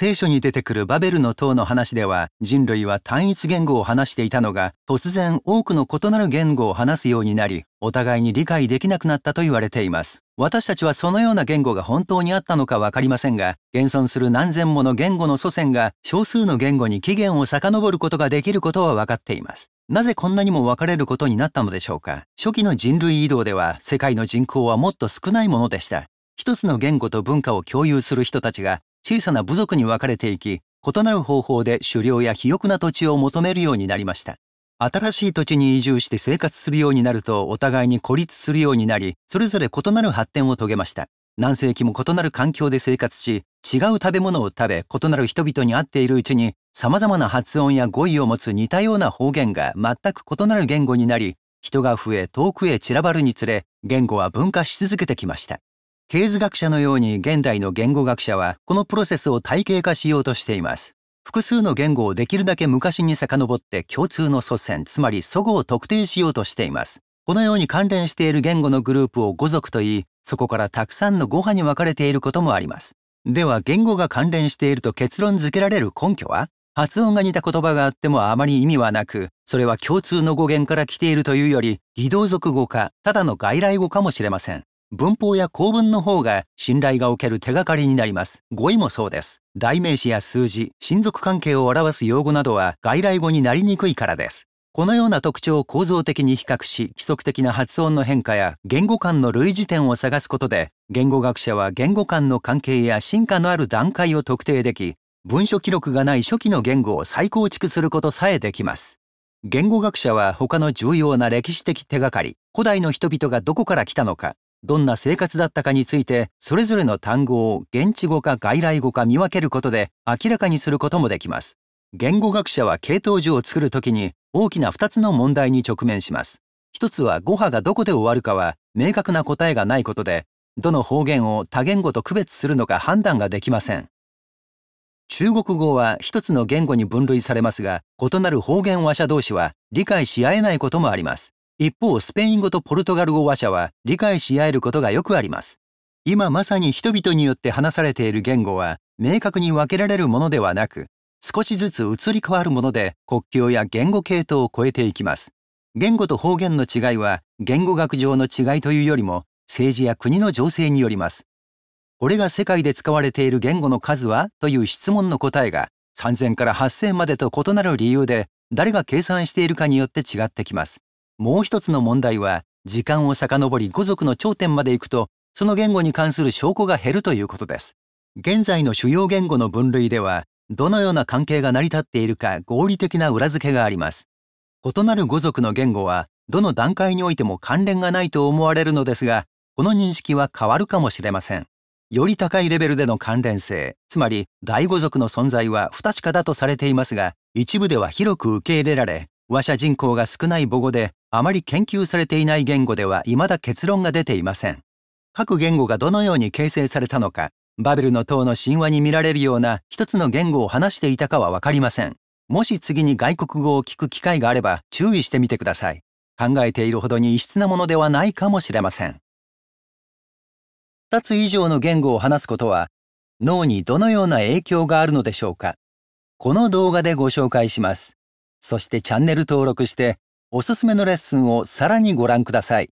聖書に出てくるバベルの塔の話では人類は単一言語を話していたのが突然多くの異なる言語を話すようになりお互いに理解できなくなったと言われています私たちはそのような言語が本当にあったのか分かりませんが現存する何千もの言語の祖先が少数の言語に起源を遡ることができることは分かっていますなぜこんなにも分かれることになったのでしょうか初期の人類移動では世界の人口はもっと少ないものでした一つの言語と文化を共有する人たちが小さな部族に分かれていき異なる方法で狩猟や肥沃な土地を求めるようになりました新しい土地に移住して生活するようになるとお互いに孤立するようになりそれぞれ異なる発展を遂げました何世紀も異なる環境で生活し違う食べ物を食べ異なる人々に会っているうちにさまざまな発音や語彙を持つ似たような方言が全く異なる言語になり人が増え遠くへ散らばるにつれ言語は分化し続けてきました経図学者のように現代の言語学者はこのプロセスを体系化しようとしています。複数の言語をできるだけ昔に遡って共通の祖先、つまり祖語を特定しようとしています。このように関連している言語のグループを語族と言い、そこからたくさんの語派に分かれていることもあります。では言語が関連していると結論付けられる根拠は発音が似た言葉があってもあまり意味はなく、それは共通の語源から来ているというより、偽同族語か、ただの外来語かもしれません。文法や構文の方が信頼がおける手がかりになります。語彙もそうです。代名詞や数字、親族関係を表す用語などは外来語になりにくいからです。このような特徴を構造的に比較し、規則的な発音の変化や言語間の類似点を探すことで、言語学者は言語間の関係や進化のある段階を特定でき、文書記録がない初期の言語を再構築することさえできます。言語学者は他の重要な歴史的手がかり、古代の人々がどこから来たのか、どんな生活だったかについてそれぞれの単語を現地語か外来語か見分けることで明らかにすることもできます言語学者は系統図を作るときに大きな2つの問題に直面します一つは語波がどこで終わるかは明確な答えがないことでどの方言を多言語と区別するのか判断ができません中国語は一つの言語に分類されますが異なる方言話者同士は理解し合えないこともあります一方、スペイン語とポルトガル語話者は理解し合えることがよくあります。今まさに人々によって話されている言語は明確に分けられるものではなく、少しずつ移り変わるもので国境や言語系統を超えていきます。言語と方言の違いは言語学上の違いというよりも政治や国の情勢によります。これが世界で使われている言語の数はという質問の答えが3000から8000までと異なる理由で誰が計算しているかによって違ってきます。もう一つの問題は時間を遡り語族の頂点まで行くとその言語に関する証拠が減るということです現在の主要言語の分類ではどのような関係が成り立っているか合理的な裏付けがあります異なる語族の言語はどの段階においても関連がないと思われるのですがこの認識は変わるかもしれませんより高いレベルでの関連性つまり第五族の存在は不確かだとされていますが一部では広く受け入れられ話者人口が少ない母語であまり研究されていない言語では未だ結論が出ていません各言語がどのように形成されたのかバベルの塔の神話に見られるような一つの言語を話していたかは分かりませんもし次に外国語を聞く機会があれば注意してみてください考えているほどに異質なものではないかもしれません2つ以上の言語を話すことは脳にどのような影響があるのでしょうかこの動画でご紹介しますそしてチャンネル登録しておすすめのレッスンをさらにご覧ください。